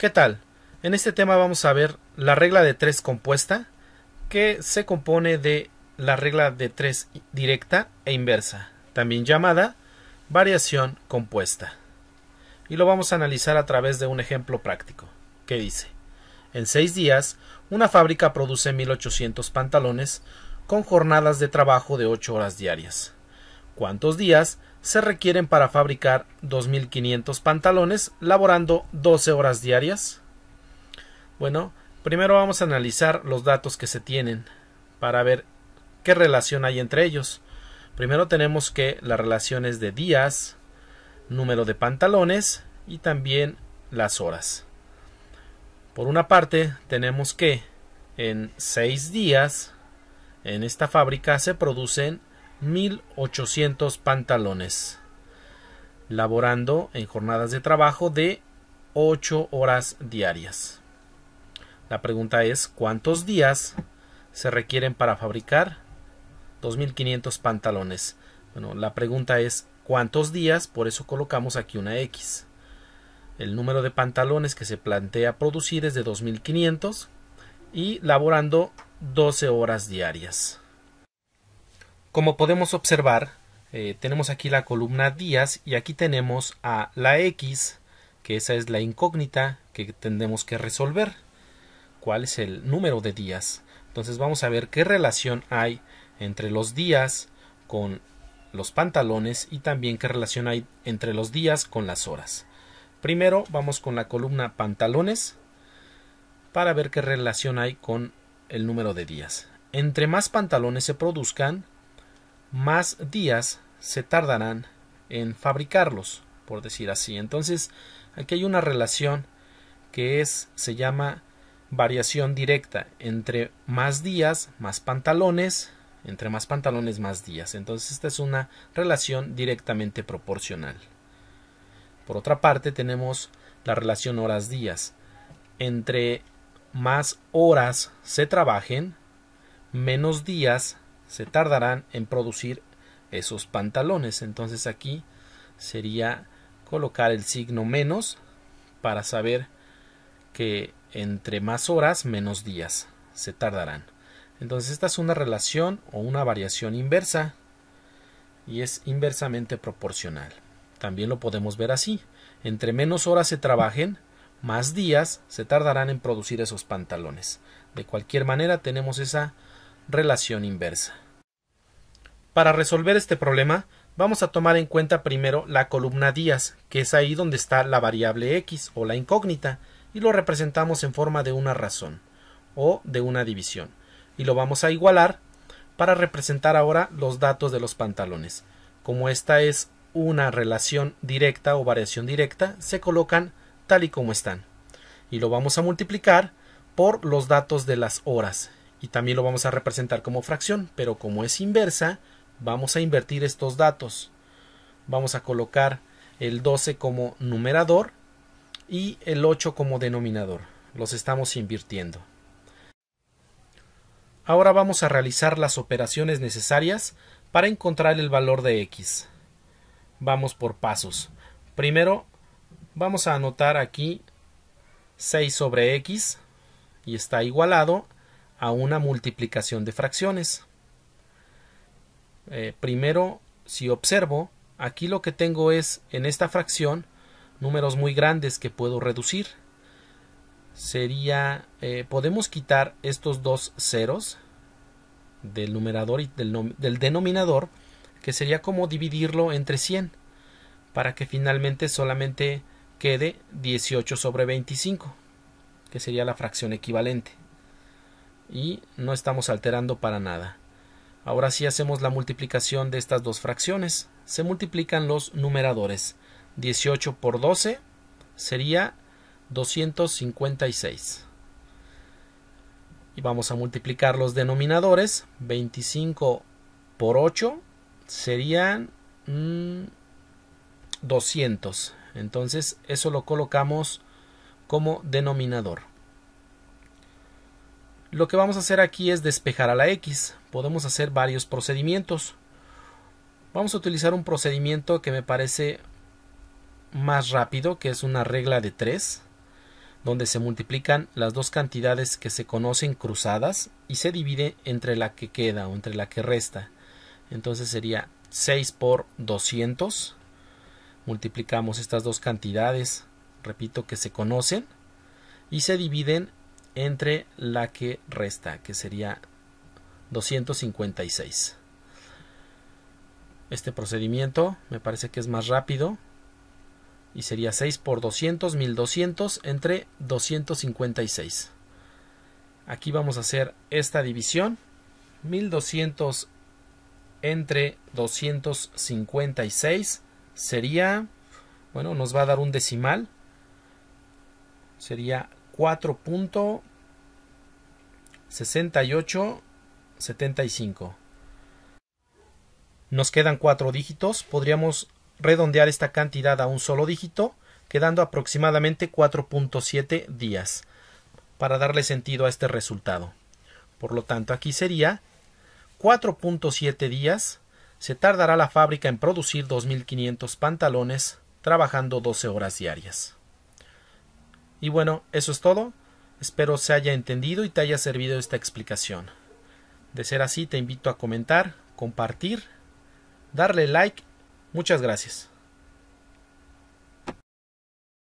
¿Qué tal? En este tema vamos a ver la regla de tres compuesta, que se compone de la regla de tres directa e inversa, también llamada variación compuesta. Y lo vamos a analizar a través de un ejemplo práctico, que dice, en 6 días, una fábrica produce 1800 pantalones con jornadas de trabajo de 8 horas diarias. ¿Cuántos días se requieren para fabricar 2.500 pantalones, laborando 12 horas diarias? Bueno, primero vamos a analizar los datos que se tienen para ver qué relación hay entre ellos. Primero tenemos que las relaciones de días, número de pantalones y también las horas. Por una parte, tenemos que en 6 días en esta fábrica se producen 1800 pantalones, laborando en jornadas de trabajo de 8 horas diarias. La pregunta es, ¿cuántos días se requieren para fabricar 2500 pantalones? Bueno, la pregunta es, ¿cuántos días? Por eso colocamos aquí una X. El número de pantalones que se plantea producir es de 2500 y laborando 12 horas diarias. Como podemos observar, eh, tenemos aquí la columna días y aquí tenemos a la X, que esa es la incógnita que tenemos que resolver. ¿Cuál es el número de días? Entonces vamos a ver qué relación hay entre los días con los pantalones y también qué relación hay entre los días con las horas. Primero vamos con la columna pantalones para ver qué relación hay con el número de días. Entre más pantalones se produzcan, más días se tardarán en fabricarlos, por decir así. Entonces, aquí hay una relación que es se llama variación directa entre más días, más pantalones, entre más pantalones, más días. Entonces, esta es una relación directamente proporcional. Por otra parte, tenemos la relación horas-días. Entre más horas se trabajen, menos días se tardarán en producir esos pantalones. Entonces aquí sería colocar el signo menos para saber que entre más horas menos días se tardarán. Entonces esta es una relación o una variación inversa y es inversamente proporcional. También lo podemos ver así. Entre menos horas se trabajen, más días se tardarán en producir esos pantalones. De cualquier manera tenemos esa relación inversa. Para resolver este problema, vamos a tomar en cuenta primero la columna días, que es ahí donde está la variable x o la incógnita, y lo representamos en forma de una razón o de una división, y lo vamos a igualar para representar ahora los datos de los pantalones. Como esta es una relación directa o variación directa, se colocan tal y como están. Y lo vamos a multiplicar por los datos de las horas, y también lo vamos a representar como fracción, pero como es inversa, vamos a invertir estos datos. Vamos a colocar el 12 como numerador y el 8 como denominador. Los estamos invirtiendo. Ahora vamos a realizar las operaciones necesarias para encontrar el valor de x. Vamos por pasos. Primero vamos a anotar aquí 6 sobre x y está igualado a una multiplicación de fracciones. Eh, primero, si observo, aquí lo que tengo es en esta fracción números muy grandes que puedo reducir. Sería, eh, podemos quitar estos dos ceros del numerador y del, del denominador, que sería como dividirlo entre 100, para que finalmente solamente quede 18 sobre 25, que sería la fracción equivalente y no estamos alterando para nada. Ahora sí hacemos la multiplicación de estas dos fracciones. Se multiplican los numeradores. 18 por 12 sería 256. Y vamos a multiplicar los denominadores. 25 por 8 serían 200. Mm, Entonces eso lo colocamos como denominador. Lo que vamos a hacer aquí es despejar a la X. Podemos hacer varios procedimientos. Vamos a utilizar un procedimiento que me parece más rápido, que es una regla de 3, donde se multiplican las dos cantidades que se conocen cruzadas y se divide entre la que queda o entre la que resta. Entonces sería 6 por 200. Multiplicamos estas dos cantidades, repito, que se conocen y se dividen entre la que resta, que sería 256. Este procedimiento me parece que es más rápido y sería 6 por 200, 1200 entre 256. Aquí vamos a hacer esta división, 1200 entre 256 sería, bueno, nos va a dar un decimal, sería 4.6875. Nos quedan 4 dígitos, podríamos redondear esta cantidad a un solo dígito, quedando aproximadamente 4.7 días para darle sentido a este resultado. Por lo tanto, aquí sería 4.7 días se tardará la fábrica en producir 2.500 pantalones trabajando 12 horas diarias. Y bueno, eso es todo. Espero se haya entendido y te haya servido esta explicación. De ser así, te invito a comentar, compartir, darle like. Muchas gracias.